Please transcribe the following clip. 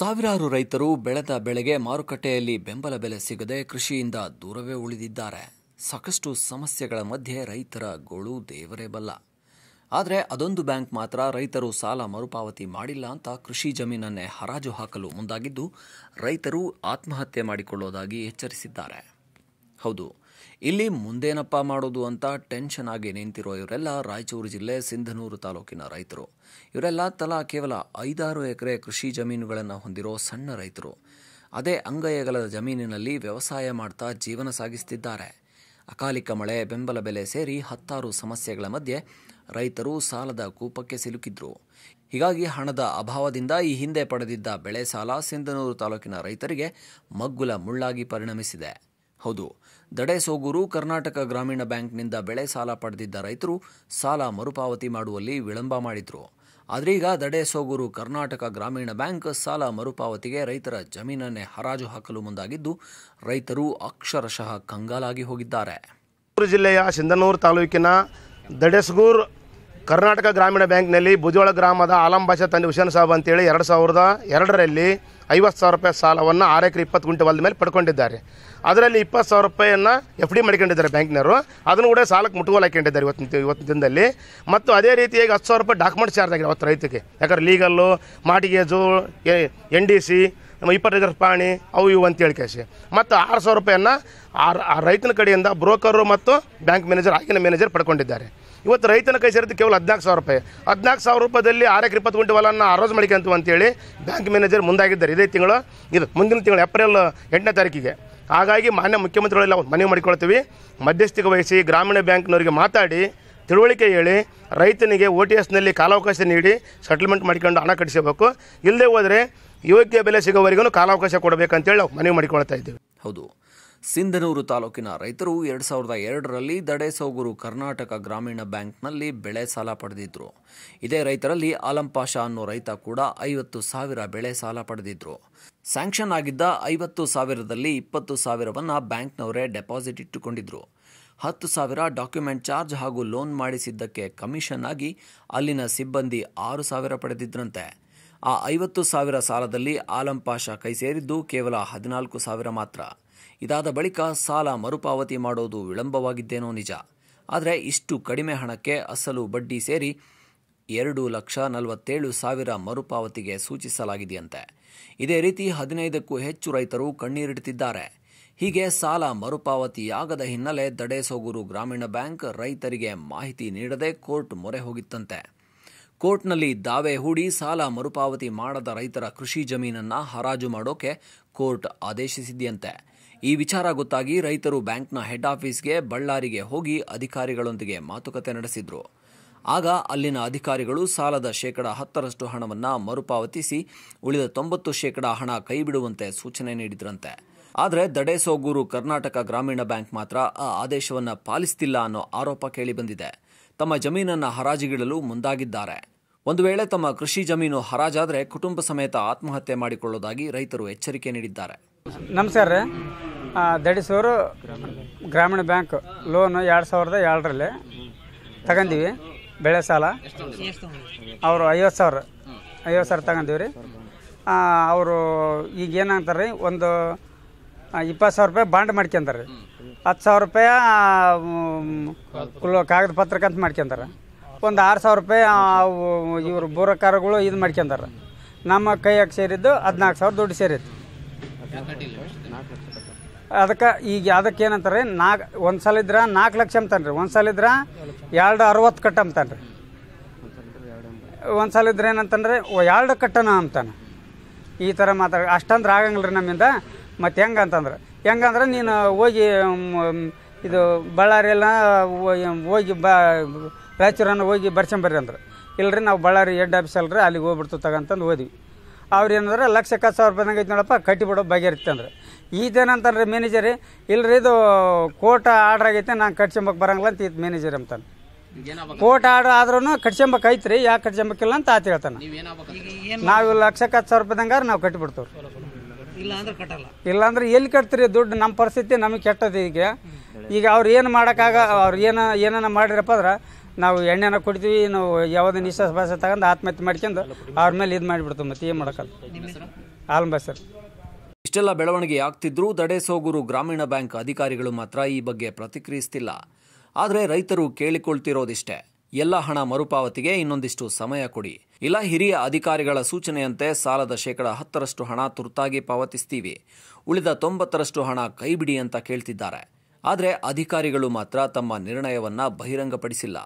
ಸಾವಿರಾರು ರೈತರು ಬೆಳೆದ ಬೆಳೆಗೆ ಮಾರುಕಟ್ಟೆಯಲ್ಲಿ ಬೆಂಬಲ ಬೆಲೆ ಸಿಗದೆ ಕೃಷಿಯಿಂದ ದೂರವೇ ಉಳಿದಿದ್ದಾರೆ ಸಾಕಷ್ಟು ಸಮಸ್ಯೆಗಳ ಮಧ್ಯೆ ರೈತರ ಗೋಳು ದೇವರೇ ಬಲ್ಲ ಆದರೆ ಅದೊಂದು ಬ್ಯಾಂಕ್ ಮಾತ್ರ ರೈತರು ಸಾಲ ಮರುಪಾವತಿ ಮಾಡಿಲ್ಲ ಅಂತ ಕೃಷಿ ಜಮೀನನ್ನೇ ಹರಾಜು ಹಾಕಲು ಮುಂದಾಗಿದ್ದು ರೈತರು ಆತ್ಮಹತ್ಯೆ ಮಾಡಿಕೊಳ್ಳೋದಾಗಿ ಎಚ್ಚರಿಸಿದ್ದಾರೆ ಹೌದು ಇಲ್ಲಿ ಮುಂದೇನಪ್ಪ ಮಾಡೋದು ಅಂತ ಟೆನ್ಷನ್ ಆಗಿ ನಿಂತಿರೋ ಇವರೆಲ್ಲ ರಾಯಚೂರು ಜಿಲ್ಲೆ ಸಿಂಧನೂರು ತಾಲೂಕಿನ ರೈತರು ಇವರೆಲ್ಲ ತಲಾ ಕೇವಲ ಐದಾರು ಎಕರೆ ಕೃಷಿ ಜಮೀನುಗಳನ್ನು ಹೊಂದಿರೋ ಸಣ್ಣ ರೈತರು ಅದೇ ಅಂಗಯಗಲದ ಜಮೀನಿನಲ್ಲಿ ವ್ಯವಸಾಯ ಮಾಡ್ತಾ ಜೀವನ ಸಾಗಿಸ್ತಿದ್ದಾರೆ ಅಕಾಲಿಕ ಮಳೆ ಬೆಂಬಲ ಬೆಲೆ ಸೇರಿ ಹತ್ತಾರು ಸಮಸ್ಯೆಗಳ ಮಧ್ಯೆ ರೈತರು ಸಾಲದ ಕೂಪಕ್ಕೆ ಸಿಲುಕಿದ್ರು ಹೀಗಾಗಿ ಹಣದ ಅಭಾವದಿಂದ ಈ ಹಿಂದೆ ಪಡೆದಿದ್ದ ಬೆಳೆ ಸಾಲ ಸಿಂಧನೂರು ತಾಲೂಕಿನ ರೈತರಿಗೆ ಮಗ್ಗುಲ ಮುಳ್ಳಾಗಿ ಪರಿಣಮಿಸಿದೆ ಹೌದು ಸೋಗೂರು ಕರ್ನಾಟಕ ಗ್ರಾಮೀಣ ಬ್ಯಾಂಕ್ನಿಂದ ಬೆಳೆ ಸಾಲ ಪಡೆದಿದ್ದ ರೈತರು ಸಾಲ ಮರುಪಾವತಿ ಮಾಡುವಲ್ಲಿ ವಿಳಂಬ ಮಾಡಿದ್ರು ಆದ್ರೀಗ ಸೋಗೂರು ಕರ್ನಾಟಕ ಗ್ರಾಮೀಣ ಬ್ಯಾಂಕ್ ಸಾಲ ಮರುಪಾವತಿಗೆ ರೈತರ ಜಮೀನನ್ನೇ ಹರಾಜು ಹಾಕಲು ಮುಂದಾಗಿದ್ದು ರೈತರು ಅಕ್ಷರಶಃ ಕಂಗಾಲಾಗಿ ಹೋಗಿದ್ದಾರೆ ಜಿಲ್ಲೆಯ ಸಿಂಧನೂರು ತಾಲೂಕಿನ ದಡೆಸಗೂರು ಕರ್ನಾಟಕ ಗ್ರಾಮೀಣ ಬ್ಯಾಂಕ್ನಲ್ಲಿ ಭುಜೋಳ ಗ್ರಾಮದ ಆಲಂ ತಂದೆ ಹುಸೇನ್ ಸಾಬ್ ಅಂತೇಳಿ ಎರಡು ಸಾವಿರದ ಎರಡರಲ್ಲಿ ಐವತ್ತು ಸಾವಿರ ರೂಪಾಯಿ ಸಾಲವನ್ನು ಆರು ಎಕರೆ ಇಪ್ಪತ್ತು ಗುಂಟೆ ಹೊಲದ ಮೇಲೆ ಪಡ್ಕೊಂಡಿದ್ದಾರೆ ಅದರಲ್ಲಿ ಇಪ್ಪತ್ತು ಸಾವಿರ ರೂಪಾಯಿಯನ್ನು ಎಫ್ ಡಿ ಮಾಡ್ಕೊಂಡಿದ್ದಾರೆ ಬ್ಯಾಂಕ್ನವರು ಅದನ್ನು ಕೂಡ ಸಾಲಕ್ಕೆ ಮುಟ್ಟುಗೋಲು ಹಾಕೊಂಡಿದ್ದಾರೆ ಇವತ್ತಿನ ಇವತ್ತಿನ ದಿನದಲ್ಲಿ ಮತ್ತು ಅದೇ ರೀತಿಯಾಗಿ ಹತ್ತು ಸಾವಿರ ರೂಪಾಯಿ ಡಾಕ್ಯುಮೆಂಟ್ಸ್ ಚಾರ್ಜ್ ಆಗಿದೆ ಅವತ್ತು ರೈತಕ್ಕೆ ಯಾಕಂದ್ರೆ legal mortgage N D C ಇಪ್ಪತ್ತೈದರ ಪಾಣಿ ಅವು ಇವು ಹೇಳಿ ಕೇಸಿ ಮತ್ತು ಆರು ಸಾವಿರ ರೂಪಾಯಿಯನ್ನು ಆ ರೈತನ ಕಡೆಯಿಂದ ಬ್ರೋಕರು ಮತ್ತು ಬ್ಯಾಂಕ್ ಮ್ಯಾನೇಜರ್ ಆಗಿನ ಮ್ಯಾನೇಜರ್ ಪಡ್ಕೊಂಡಿದ್ದಾರೆ ಇವತ್ತು ರೈತನ ಕೈ ಸೇರಿದ್ದು ಕೇವಲ ಹದಿನಾಲ್ಕು ಸಾವಿರ ರೂಪಾಯಿ ಹದಿನಾಲ್ಕು ಸಾವಿರ ರೂಪಾಯಿದಲ್ಲಿ ಆರಕ್ಕೆ ಇಪ್ಪತ್ತು ಕ್ವಿಂಟಲ್ ಹೊಲನ ಅರೋಜ್ ಮಾಡ್ಕೊಂತೀವಿ ಅಂತೇಳಿ ಬ್ಯಾಂಕ್ ಮ್ಯಾನೇಜರ್ ಮುಂದಾಗಿದ್ದಾರೆ ಇದೇ ತಿಂಗಳು ಇದು ಮುಂದಿನ ತಿಂಗಳು ಏಪ್ರಿಲ್ ಎಂಟನೇ ತಾರೀಕಿಗೆ ಹಾಗಾಗಿ ಮಾನ್ಯ ಮುಖ್ಯಮಂತ್ರಿಗಳೆಲ್ಲ ಮನವಿ ಮಾಡಿಕೊಳ್ತೀವಿ ಮಧ್ಯಸ್ಥಿಕೆ ವಹಿಸಿ ಗ್ರಾಮೀಣ ಬ್ಯಾಂಕ್ನವರಿಗೆ ಮಾತಾಡಿ ತಿಳುವಳಿಕೆ ಹೇಳಿ ರೈತನಿಗೆ ಓ ಟಿ ಎಸ್ನಲ್ಲಿ ಕಾಲಾವಕಾಶ ನೀಡಿ ಸೆಟಲ್ಮೆಂಟ್ ಮಾಡಿಕೊಂಡು ಹಣ ಕಟ್ಟಿಸಬೇಕು ಇಲ್ಲದೆ ಹೋದರೆ ಯೋಗ್ಯ ಬೆಲೆ ಸಿಗೋವರೆಗೂ ಕಾಲಾವಕಾಶ ಕೊಡಬೇಕಂತೇಳಿ ಮನವಿ ಮಾಡಿಕೊಳ್ತಾ ಇದ್ದೀವಿ ಹೌದು ಸಿಂಧನೂರು ತಾಲೂಕಿನ ರೈತರು ಎರಡು ಸಾವಿರದ ಎರಡರಲ್ಲಿ ದಡೆಸೋಗುರು ಕರ್ನಾಟಕ ಗ್ರಾಮೀಣ ಬ್ಯಾಂಕ್ನಲ್ಲಿ ಬೆಳೆ ಸಾಲ ಪಡೆದಿದ್ದರು ಇದೇ ರೈತರಲ್ಲಿ ಆಲಂಪಾಷ ಅನ್ನೋ ರೈತ ಕೂಡ ಐವತ್ತು ಸಾವಿರ ಬೆಳೆ ಸಾಲ ಪಡೆದಿದ್ದರು ಸ್ಯಾಂಕ್ಷನ್ ಆಗಿದ್ದ ಐವತ್ತು ಸಾವಿರದಲ್ಲಿ ಇಪ್ಪತ್ತು ಸಾವಿರವನ್ನು ಬ್ಯಾಂಕ್ನವರೇ ಡೆಪಾಸಿಟ್ ಇಟ್ಟುಕೊಂಡಿದ್ದರು ಹತ್ತು ಸಾವಿರ ಡಾಕ್ಯುಮೆಂಟ್ ಚಾರ್ಜ್ ಹಾಗೂ ಲೋನ್ ಮಾಡಿಸಿದ್ದಕ್ಕೆ ಕಮಿಷನ್ ಆಗಿ ಅಲ್ಲಿನ ಸಿಬ್ಬಂದಿ ಆರು ಸಾವಿರ ಪಡೆದಿದ್ರಂತೆ ಆ ಐವತ್ತು ಸಾವಿರ ಸಾಲದಲ್ಲಿ ಆಲಂಪಾಷಾ ಕೈ ಸೇರಿದ್ದು ಕೇವಲ ಹದಿನಾಲ್ಕು ಸಾವಿರ ಮಾತ್ರ ಇದಾದ ಬಳಿಕ ಸಾಲ ಮರುಪಾವತಿ ಮಾಡೋದು ವಿಳಂಬವಾಗಿದ್ದೇನೋ ನಿಜ ಆದರೆ ಇಷ್ಟು ಕಡಿಮೆ ಹಣಕ್ಕೆ ಅಸಲು ಬಡ್ಡಿ ಸೇರಿ ಎರಡು ಲಕ್ಷ ನಲವತ್ತೇಳು ಸಾವಿರ ಮರುಪಾವತಿಗೆ ಸೂಚಿಸಲಾಗಿದೆಯಂತೆ ಇದೇ ರೀತಿ ಹದಿನೈದಕ್ಕೂ ಹೆಚ್ಚು ರೈತರು ಕಣ್ಣೀರಿಡುತ್ತಿದ್ದಾರೆ ಹೀಗೆ ಸಾಲ ಮರುಪಾವತಿಯಾಗದ ಹಿನ್ನೆಲೆ ದಡೆಸೋಗೂರು ಗ್ರಾಮೀಣ ಬ್ಯಾಂಕ್ ರೈತರಿಗೆ ಮಾಹಿತಿ ನೀಡದೆ ಕೋರ್ಟ್ ಮೊರೆ ಹೋಗಿತ್ತಂತೆ ಕೋರ್ಟ್ನಲ್ಲಿ ದಾವೆ ಹೂಡಿ ಸಾಲ ಮರುಪಾವತಿ ಮಾಡದ ರೈತರ ಕೃಷಿ ಜಮೀನನ್ನು ಹರಾಜು ಮಾಡೋಕೆ ಕೋರ್ಟ್ ಆದೇಶಿಸಿದೆಯಂತೆ ಈ ವಿಚಾರ ಗೊತ್ತಾಗಿ ರೈತರು ಬ್ಯಾಂಕ್ನ ಹೆಡ್ ಆಫೀಸ್ಗೆ ಬಳ್ಳಾರಿಗೆ ಹೋಗಿ ಅಧಿಕಾರಿಗಳೊಂದಿಗೆ ಮಾತುಕತೆ ನಡೆಸಿದ್ರು ಆಗ ಅಲ್ಲಿನ ಅಧಿಕಾರಿಗಳು ಸಾಲದ ಶೇಕಡ ಹತ್ತರಷ್ಟು ಹಣವನ್ನ ಮರುಪಾವತಿಸಿ ಉಳಿದ ತೊಂಬತ್ತು ಶೇಕಡ ಹಣ ಕೈಬಿಡುವಂತೆ ಸೂಚನೆ ನೀಡಿದ್ರಂತೆ ಆದರೆ ದಡೇಸೋಗೂರು ಕರ್ನಾಟಕ ಗ್ರಾಮೀಣ ಬ್ಯಾಂಕ್ ಮಾತ್ರ ಆ ಆದೇಶವನ್ನು ಪಾಲಿಸ್ತಿಲ್ಲ ಅನ್ನೋ ಆರೋಪ ಕೇಳಿಬಂದಿದೆ ತಮ್ಮ ಜಮೀನನ್ನು ಹರಾಜಿಗಿಡಲು ಮುಂದಾಗಿದ್ದಾರೆ ಒಂದು ವೇಳೆ ತಮ್ಮ ಕೃಷಿ ಜಮೀನು ಹರಾಜಾದರೆ ಕುಟುಂಬ ಸಮೇತ ಆತ್ಮಹತ್ಯೆ ಮಾಡಿಕೊಳ್ಳೋದಾಗಿ ರೈತರು ಎಚ್ಚರಿಕೆ ನೀಡಿದ್ದಾರೆ ನಮಸ್ಕಾರ ದಡಿಸೋರು ಗ್ರಾಮೀಣ ಬ್ಯಾಂಕ್ ಲೋನ್ ಎರಡು ಸಾವಿರದ ಎರಡರಲ್ಲಿ ತಗೊಂಡಿವಿ ಬೆಳೆ ಸಾಲ ಅವರು ಐವತ್ತು ಸಾವಿರ ಐವತ್ತು ಸಾವಿರ ತಗೊಂಡಿವಿ ರೀ ಅವರು ಈಗ ಏನಂತಾರೆ ರೀ ಒಂದು ಇಪ್ಪತ್ತು ಸಾವಿರ ರೂಪಾಯಿ ಬಾಂಡ್ ಮಾಡ್ಕೊಂತಾರೆ ಹತ್ತು ಸಾವಿರ ರೂಪಾಯಿ ಕುಲ ಕಾಗದ ಪತ್ರಕ್ಕಂತ ಮಾಡ್ಕೊಂತಾರೆ ಒಂದು ಆರು ಸಾವಿರ ರೂಪಾಯಿ ಇವರು ಬೂರಕಾರಗಳು ಇದು ಮಾಡ್ಕೊಂತಾರೆ ನಮ್ಮ ಕೈಯಾಗೆ ಸೇರಿದ್ದು ಹದಿನಾಲ್ಕು ಸಾವಿರ ದುಡ್ಡು ಸೇರಿತ್ತು ಅದಕ್ಕೆ ಈಗ ಅದಕ್ಕೆ ಏನಂತಾರೆ ನಾಲ್ಕು ಒಂದು ಸಲ ಇದ್ರೆ ನಾಲ್ಕು ಲಕ್ಷ ಅಂತಾನ್ರಿ ಒಂದು ಸಲ ಇದ್ರೆ ಎರಡು ಅರವತ್ತು ಕಟ್ಟ ರೀ ಒಂದು ಸಲ ಇದ್ರೆ ಏನಂತಂದ್ರೆ ಎರಡು ಕಟ್ಟನ ಅಂತಾನೆ ಈ ಥರ ಮಾತಾಡ ಅಷ್ಟಂದ್ರೆ ಆಗಂಗಿಲ್ಲ ರೀ ನಮ್ಮಿಂದ ಮತ್ತು ಹೆಂಗೆ ಅಂತಂದ್ರೆ ಹೆಂಗಂದ್ರೆ ನೀನು ಹೋಗಿ ಇದು ಬಳ್ಳಾರಿಯೆಲ್ಲ ಹೋಗಿ ಬ ರಾಯಚೂರನ್ನು ಹೋಗಿ ಬರ್ಸಂಬರ್ರಿ ಅಂದ್ರೆ ಇಲ್ಲರಿ ನಾವು ಬಳ್ಳಾರಿ ಹೆಡ್ ಆಫೀಸ್ ಅಲ್ರಿ ಅಲ್ಲಿಗೆ ಹೋಗ್ಬಿಡ್ತು ತಗಂತಂದು ಹೋದ್ವಿ ಅವ್ರು ಏನಂದ್ರೆ ಲಕ್ಷ ಹತ್ತು ಸಾವಿರ ರೂಪಾಯಿ ಐತೆ ನೋಡಪ್ಪ ಕಟ್ಟಿಬಿಡೋ ಬಗೆಹರಿತ್ತೆ ಅಂದ್ರೆ ಈತೇನಂತಾನ್ರಿ ಮ್ಯಾನೇಜರ್ ಇಲ್ರಿ ಇದು ಕೋಟ ಆರ್ಡ್ರ್ ಆಗೈತೆ ನಾನು ಕಟ್ಸಂಬಕ್ ಬರಂಗಿಲ್ಲ ಅಂತ ಇದು ಮ್ಯಾನೇಜರ್ ಅಂತಾನೆ ಕೋಟ ಆರ್ಡರ್ ಆದ್ರೂ ಕಟ್ಸಂಬಕ್ ಐತ್ರಿ ಯಾಕೆ ಕಟ್ಸಂಬಕ್ಕಿಲ್ಲ ಅಂತ ಆತ ಹೇಳ್ತಾನೆ ನಾವು ಲಕ್ಷಕ್ಕೆ ಹತ್ತು ಸಾವಿರ ರೂಪಾಯಿದಂಗಾರ ನಾವು ಇಲ್ಲ ಇಲ್ಲಾಂದ್ರೆ ಎಲ್ಲಿ ಕಟ್ತೀರಿ ದುಡ್ಡು ನಮ್ಮ ಪರಿಸ್ಥಿತಿ ನಮಗೆ ಕೆಟ್ಟದ ಈಗ ಈಗ ಅವ್ರು ಏನು ಮಾಡೋಕ್ಕಾಗ ಅವ್ರು ಏನು ಏನನ್ನ ಮಾಡಿರಪ್ಪ ಅಂದ್ರೆ ನಾವು ಎಣ್ಣೆನ ಕುಡಿತೀವಿ ನಾವು ಯಾವುದೇ ನಿಶ್ವಾಸ ಭಾಷೆ ತಗೊಂಡು ಆತ್ಮಹತ್ಯೆ ಮಾಡ್ಕೊಂಡು ಅವ್ರ ಮೇಲೆ ಇದು ಮಾಡಿಬಿಡ್ತು ಮತ್ತೆ ಏನು ಮಾಡೋಕ್ಕಲ್ಲ ಆಲ್ಮ ಸರ್ ಇಷ್ಟೆಲ್ಲ ಬೆಳವಣಿಗೆ ಆಗ್ತಿದ್ರೂ ದಡೇಸೋಗೂರು ಗ್ರಾಮೀಣ ಬ್ಯಾಂಕ್ ಅಧಿಕಾರಿಗಳು ಮಾತ್ರ ಈ ಬಗ್ಗೆ ಪ್ರತಿಕ್ರಿಯಿಸ್ತಿಲ್ಲ ಆದರೆ ರೈತರು ಕೇಳಿಕೊಳ್ತಿರೋದಿಷ್ಟೇ ಎಲ್ಲ ಹಣ ಮರುಪಾವತಿಗೆ ಇನ್ನೊಂದಿಷ್ಟು ಸಮಯ ಕೊಡಿ ಇಲ್ಲ ಹಿರಿಯ ಅಧಿಕಾರಿಗಳ ಸೂಚನೆಯಂತೆ ಸಾಲದ ಶೇಕಡ ಹತ್ತರಷ್ಟು ಹಣ ತುರ್ತಾಗಿ ಪಾವತಿಸ್ತೀವಿ ಉಳಿದ ತೊಂಬತ್ತರಷ್ಟು ಹಣ ಕೈಬಿಡಿ ಅಂತ ಕೇಳ್ತಿದ್ದಾರೆ ಆದರೆ ಅಧಿಕಾರಿಗಳು ಮಾತ್ರ ತಮ್ಮ ನಿರ್ಣಯವನ್ನು ಬಹಿರಂಗಪಡಿಸಿಲ್ಲ